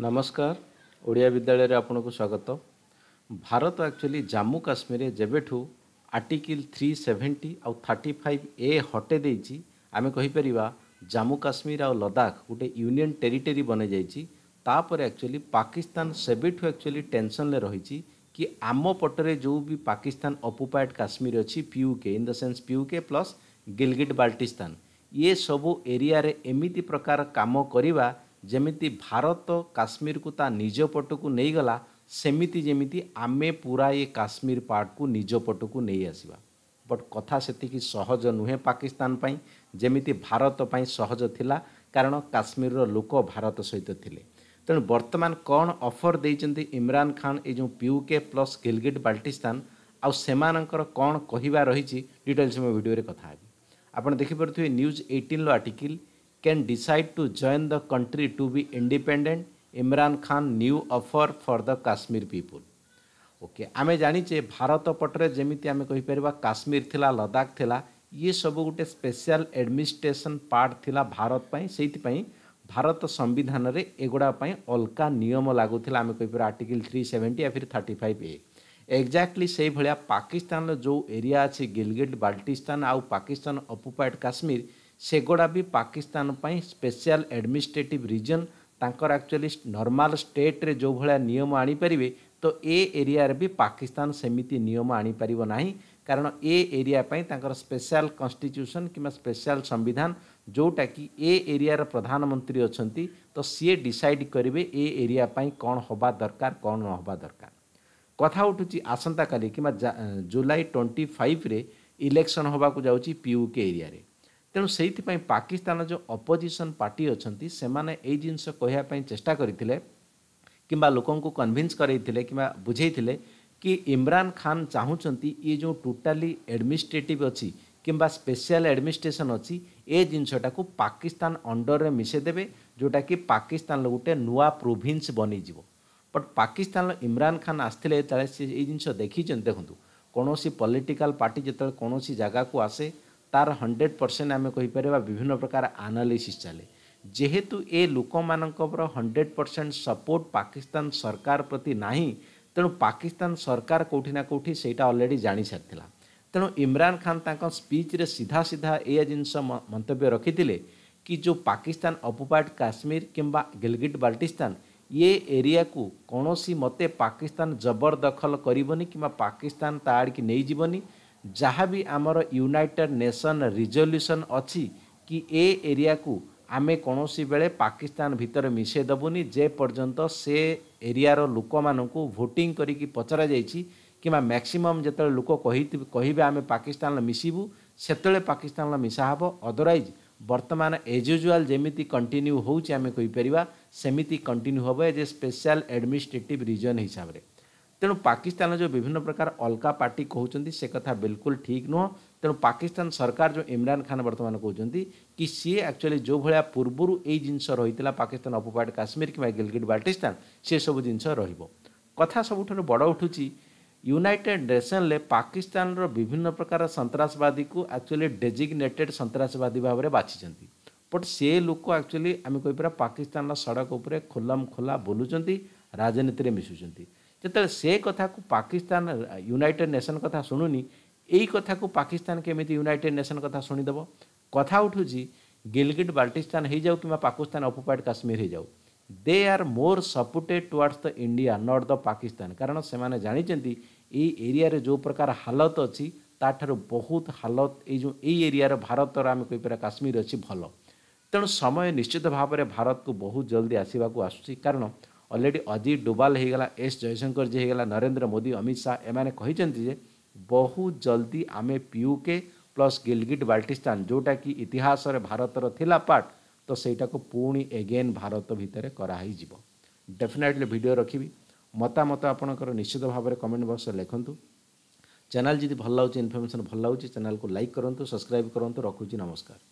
ନମସ୍କାର ଓଡ଼ିଆ ବିଦ୍ୟାଳୟରେ ଆପଣଙ୍କୁ ସ୍ୱାଗତ ଭାରତ ଆକ୍ଚୁଆଲି ଜାମ୍ମୁ କାଶ୍ମୀରରେ ଯେବେଠୁ ଆର୍ଟିକିଲ୍ ଥ୍ରୀ ସେଭେଣ୍ଟି ଆଉ ଥାର୍ଟି ଫାଇଭ୍ ଏ ହଟେଇ ଦେଇଛି ଆମେ କହିପାରିବା ଜାମ୍ମୁ କାଶ୍ମୀର ଆଉ ଲଦାଖ ଗୋଟେ ୟୁନିୟନ୍ ଟେରିଟେରୀ ବନେଇଯାଇଛି ତାପରେ ଆକ୍ଚୁଆଲି ପାକିସ୍ତାନ ସେବେଠୁ ଆକ୍ଚୁଆଲି ଟେନସନ୍ରେ ରହିଛି କି ଆମ ପଟରେ ଯେଉଁ ବି ପାକିସ୍ତାନ ଅକୁପାଏଡ଼୍ କାଶ୍ମୀର ଅଛି P U K in the sense P U K plus Gilgit Baltistan ଇଏ ସବୁ ଏରିଆରେ ଏମିତି ପ୍ରକାର କାମ କରିବା ଯେମିତି ଭାରତ କାଶ୍ମୀରକୁ ତା ନିଜ ପଟକୁ ନେଇଗଲା ସେମିତି ଯେମିତି ଆମେ ପୁରା ଏ କାଶ୍ମୀର ପାର୍ଟକୁ ନିଜ ପଟକୁ ନେଇ ଆସିବା ବଟ୍ କଥା ସେତିକି ସହଜ ନୁହେଁ ପାକିସ୍ତାନ ପାଇଁ ଯେମିତି ଭାରତ ପାଇଁ ସହଜ ଥିଲା କାରଣ କାଶ୍ମୀରର ଲୋକ ଭାରତ ସହିତ ଥିଲେ ତେଣୁ ବର୍ତ୍ତମାନ କ'ଣ ଅଫର୍ ଦେଇଛନ୍ତି ଇମ୍ରାନ ଖାନ୍ ଏ ଯେଉଁ ପିୟୁକେ ପ୍ଲସ୍ ଗିଲଗିଟ୍ ବାଲ୍ଟିସ୍ତାନ ଆଉ ସେମାନଙ୍କର କ'ଣ କହିବା ରହିଛି ଡିଟେଲ୍ସ ମୋ ଭିଡ଼ିଓରେ କଥା ହେବି ଆପଣ ଦେଖିପାରୁଥିବେ ନ୍ୟୁଜ୍ ଏଇଟିନ୍ର article can decide to join the country to be independent Imran Khan new offer for the Kashmir people okay ଆମେ ଜାଣିଛେ ଭାରତ ପଟରେ ଯେମିତି ଆମେ କହିପାରିବା କାଶ୍ମୀର ଥିଲା ଲଦାଖ ଥିଲା ଇଏ ସବୁ ଗୋଟେ ସ୍ପେଶାଲ ଆଡମିନିଷ୍ଟ୍ରେସନ୍ ପାର୍ଟ ଥିଲା ଭାରତ ପାଇଁ ସେଇଥିପାଇଁ ଭାରତ ସମ୍ବିଧାନରେ ଏଗୁଡ଼ା ପାଇଁ ଅଲଗା ନିୟମ ଲାଗୁଥିଲା ଆମେ କହିପାରିବା ଆର୍ଟିକିଲ୍ ଥ୍ରୀ ସେଭେଣ୍ଟି ଫିର୍ ଥାର୍ଟି ଫାଇଭ୍ ଏ ଏକ୍ଜାକ୍ଟଲି ସେଇଭଳିଆ ପାକିସ୍ତାନର ଯେଉଁ ଏରିଆ ଅଛି ଗିଲଗିଟ୍ ବାଲ୍ଟିସ୍ତାନ ଆଉ ପାକିସ୍ତାନ ଅକୁପାଏଡ଼୍ କାଶ୍ମୀର ସେଗୁଡ଼ା ବି ପାକିସ୍ତାନ ପାଇଁ ସ୍ପେଶାଲ ଆଡ଼ମିନିଷ୍ଟ୍ରେଟିଭ୍ ରିଜନ୍ ତାଙ୍କର ଆକ୍ଚୁଆଲି ନର୍ମାଲ୍ ଷ୍ଟେଟ୍ରେ ଯେଉଁଭଳିଆ ନିୟମ ଆଣିପାରିବେ ତ ଏ ଏରିଆରେ ବି ପାକିସ୍ତାନ ସେମିତି ନିୟମ ଆଣିପାରିବ ନାହିଁ କାରଣ ଏ ଏରିଆ ପାଇଁ ତାଙ୍କର ସ୍ପେଶାଲ କନଷ୍ଟିଚ୍ୟୁସନ୍ କିମ୍ବା ସ୍ପେଶାଲ ସମ୍ବିଧାନ ଯେଉଁଟାକି ଏ ଏରିଆର ପ୍ରଧାନମନ୍ତ୍ରୀ ଅଛନ୍ତି ତ ସିଏ ଡିସାଇଡ଼ କରିବେ ଏ ଏରିଆ ପାଇଁ କ'ଣ ହେବା ଦରକାର କ'ଣ ନ ହେବା ଦରକାର କଥା ଉଠୁଛି ଆସନ୍ତାକାଲି କିମ୍ବା ଜୁଲାଇ ଟ୍ୱେଣ୍ଟି ଫାଇଭ୍ରେ ଇଲେକ୍ସନ୍ ହେବାକୁ ଯାଉଛି ପିୟୁକେ ଏରିଆରେ ତେଣୁ ସେଇଥିପାଇଁ ପାକିସ୍ତାନ ଯେଉଁ ଅପୋଜିସନ୍ ପାର୍ଟି ଅଛନ୍ତି ସେମାନେ ଏଇ ଜିନିଷ କହିବା ପାଇଁ ଚେଷ୍ଟା କରିଥିଲେ କିମ୍ବା ଲୋକଙ୍କୁ କନଭିନ୍ସ କରେଇଥିଲେ କିମ୍ବା ବୁଝେଇଥିଲେ କି ଇମ୍ରାନ ଖାନ ଚାହୁଁଛନ୍ତି ଇଏ ଯେଉଁ ଟୋଟାଲି ଆଡ଼ମିନିଷ୍ଟ୍ରେଟିଭ୍ ଅଛି କିମ୍ବା ସ୍ପେଶିଆଲ ଆଡ଼ମିନିଷ୍ଟ୍ରେସନ୍ ଅଛି ଏ ଜିନିଷଟାକୁ ପାକିସ୍ତାନ ଅଣ୍ଡରରେ ମିଶାଇଦେବେ ଯେଉଁଟାକି ପାକିସ୍ତାନର ଗୋଟେ ନୂଆ ପ୍ରୋଭିନ୍ସ ବନିଯିବ ବଟ୍ ପାକିସ୍ତାନର ଇମ୍ରାନ ଖାନ ଆସିଥିଲେ ଯେତେବେଳେ ସେ ଏଇ ଜିନିଷ ଦେଖିଛନ୍ତି ଦେଖନ୍ତୁ କୌଣସି ପଲିଟିକାଲ ପାର୍ଟି ଯେତେବେଳେ କୌଣସି ଜାଗାକୁ ଆସେ তার 100% আমি কই পারবা বিভিন্ন প্রকার অ্যানালিসিস চলে জেহেতু এ লোকমানক পর 100% সাপোর্ট পাকিস্তান সরকার প্রতি নাহি তন পাকিস্তান সরকার কোঠিনা কোঠি সেটা অলরেডি জানি ちゃっ тила তন ইমরান খান তা কা স্পিচ রে সিধা সিধা এ জিনসা মন্তব্য রখিtile কি জো পাকিস্তান অপপার্ট কাশ্মীর কিম্বা গিলগিট বাল্টিস্তান এ এরিয়া কো কোনোসি মতে পাকিস্তান জবরদখল করিবনি কিম্বা পাকিস্তান তাড় কি নেই জীবনি ଯାହା ବି ଆମର ୟୁନାଇଟେଡ଼ ନେସନ୍ ରିଜଲ୍ୟୁସନ୍ ଅଛି କି ଏ ଏରିଆକୁ ଆମେ କୌଣସି ବେଳେ ପାକିସ୍ତାନ ଭିତରେ ମିଶାଇ ଦେବୁନି ଯେପର୍ଯ୍ୟନ୍ତ ସେ ଏରିଆର ଲୋକମାନଙ୍କୁ ଭୋଟିଂ କରିକି ପଚରାଯାଇଛି କିମ୍ବା ମ୍ୟାକ୍ସିମମ୍ ଯେତେବେଳେ ଲୋକ କହିବେ ଆମେ ପାକିସ୍ତାନରେ ମିଶିବୁ ସେତେବେଳେ ପାକିସ୍ତାନର ମିଶା ହେବ ଅଦରୱାଇଜ୍ ବର୍ତ୍ତମାନ ଏଜ୍ ୟୁଜୁଆଲ୍ ଯେମିତି କଣ୍ଟିନ୍ୟୁ ହେଉଛି ଆମେ କହିପାରିବା ସେମିତି କଣ୍ଟିନ୍ୟୁ ହେବ as a special administrative region ହିସାବରେ ତେଣୁ ପାକିସ୍ତାନ ଯେଉଁ ବିଭିନ୍ନ ପ୍ରକାର ଅଲଗା ପାର୍ଟି କହୁଛନ୍ତି ସେ କଥା ବିଲକୁଲ ଠିକ୍ ନୁହଁ ତେଣୁ ପାକିସ୍ତାନ ସରକାର ଯେଉଁ ଇମ୍ରାନ ଖାନ ବର୍ତ୍ତମାନ କହୁଛନ୍ତି କି ସିଏ ଆକ୍ଚୁଆଲି ଯେଉଁ ଭଳିଆ ପୂର୍ବରୁ ଏଇ ଜିନିଷ ରହିଥିଲା ପାକିସ୍ତାନ ଅପୋପାଇଡ୍ କାଶ୍ମୀର କିମ୍ବା ଗିଲଗିଟ୍ ବାଲ୍ଟିସ୍ତାନ ସେସବୁ ଜିନିଷ ରହିବ କଥା ସବୁଠାରୁ ବଡ଼ ଉଠୁଛି ୟୁନାଇଟେଡ୍ ନେସନରେ ପାକିସ୍ତାନର ବିଭିନ୍ନ ପ୍ରକାର ସନ୍ତାସବାଦୀକୁ ଆକ୍ଚୁଆଲି ଡେଜିଗ୍ନେଟେଡ୍ ସନ୍ତାସବାଦୀ ଭାବରେ ବାଛିଛନ୍ତି ବଟ୍ ସେ ଲୋକ ଆକ୍ଚୁଆଲି ଆମେ କହିପାରିବା ପାକିସ୍ତାନର ସଡ଼କ ଉପରେ ଖୋଲମ ଖୋଲା ବୁଲୁଛନ୍ତି ରାଜନୀତିରେ ମିଶୁଛନ୍ତି ଯେତେବେଳେ ସେ କଥାକୁ ପାକିସ୍ତାନ ୟୁନାଇଟେଡ଼୍ ନେସନ୍ କଥା ଶୁଣୁନି ଏଇ କଥାକୁ ପାକିସ୍ତାନ କେମିତି ୟୁନାଇଟେଡ଼୍ ନେସନ୍ କଥା ଶୁଣିଦେବ କଥା ଉଠୁଛି ଗିଲଗିଟ୍ ବାଲ୍ଟିସ୍ତାନ ହେଇଯାଉ କିମ୍ବା ପାକିସ୍ତାନ ଅକୁପାଏଡ଼୍ କାଶ୍ମୀର ହେଇଯାଉ they are more supported towards the India not the Pakistan କାରଣ ସେମାନେ ଜାଣିଛନ୍ତି ଏଇ ଏରିଆରେ ଯେଉଁ ପ୍ରକାର ହାଲତ ଅଛି ତାଠାରୁ ବହୁତ ହାଲତ ଏଇ ଯେଉଁ ଏଇ ଏରିଆର ଭାରତର ଆମେ କହିପାରିବା କାଶ୍ମୀର ଅଛି ଭଲ ତେଣୁ ସମୟ ନିଶ୍ଚିତ ଭାବରେ ଭାରତକୁ ବହୁତ ଜଲ୍ଦି ଆସିବାକୁ ଆସୁଛି କାରଣ অলরেডি আজি ডুবাল হে গলা এস জয়শঙ্কর জি হে গলা নরেন্দ্র মোদি অমিত শাহ এ মানে কহি চন্তি যে বহুত জলদি আমে পিইউকে প্লাস গিলগিট বাল্টিস্তান জোটা কি ইতিহাস অর ভারতর থিলা পাট তো সেইটা কো পূরনি এগেইন ভারত ভিতর কৰাই যিবো डेफिनेटলি ভিডিও ৰখিবি মতামত আপোনাকৰ নিশ্চিতভাৱে কমেন্ট বক্সত লিখন্তু চনাল যদি ভাল লাগি ইনফৰমেচন ভাল লাগি চনাল কো লাইক কৰন্তু সাবস্ক্রাইব কৰন্তু ৰখুচি নমস্কাৰ